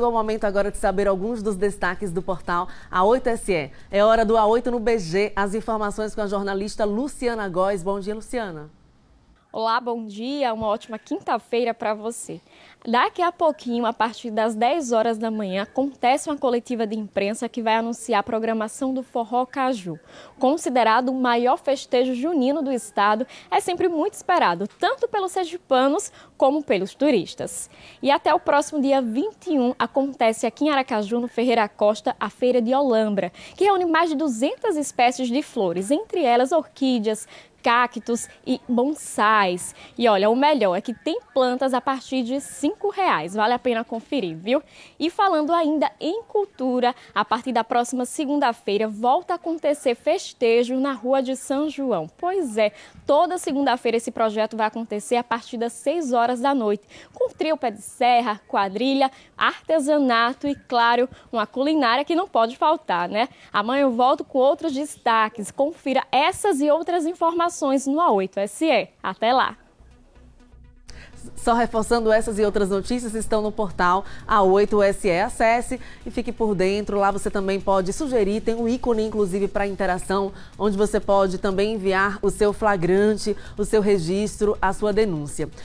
Chegou o momento agora de saber alguns dos destaques do portal A8SE. É hora do A8 no BG. As informações com a jornalista Luciana Góes. Bom dia, Luciana. Olá, bom dia, uma ótima quinta-feira para você. Daqui a pouquinho, a partir das 10 horas da manhã, acontece uma coletiva de imprensa que vai anunciar a programação do Forró Caju. Considerado o maior festejo junino do estado, é sempre muito esperado, tanto pelos sergipanos como pelos turistas. E até o próximo dia 21, acontece aqui em Aracaju, no Ferreira Costa, a Feira de Olambra, que reúne mais de 200 espécies de flores, entre elas orquídeas, cactos e bonsais. E olha, o melhor é que tem plantas a partir de R$ 5,00. Vale a pena conferir, viu? E falando ainda em cultura, a partir da próxima segunda-feira volta a acontecer festejo na Rua de São João. Pois é, toda segunda-feira esse projeto vai acontecer a partir das 6 horas da noite, com trio pé de serra, quadrilha, artesanato e, claro, uma culinária que não pode faltar, né? Amanhã eu volto com outros destaques. Confira essas e outras informações informações no A8SE. Até lá! Só reforçando essas e outras notícias, estão no portal A8SE. Acesse e fique por dentro. Lá você também pode sugerir, tem um ícone inclusive para interação, onde você pode também enviar o seu flagrante, o seu registro, a sua denúncia.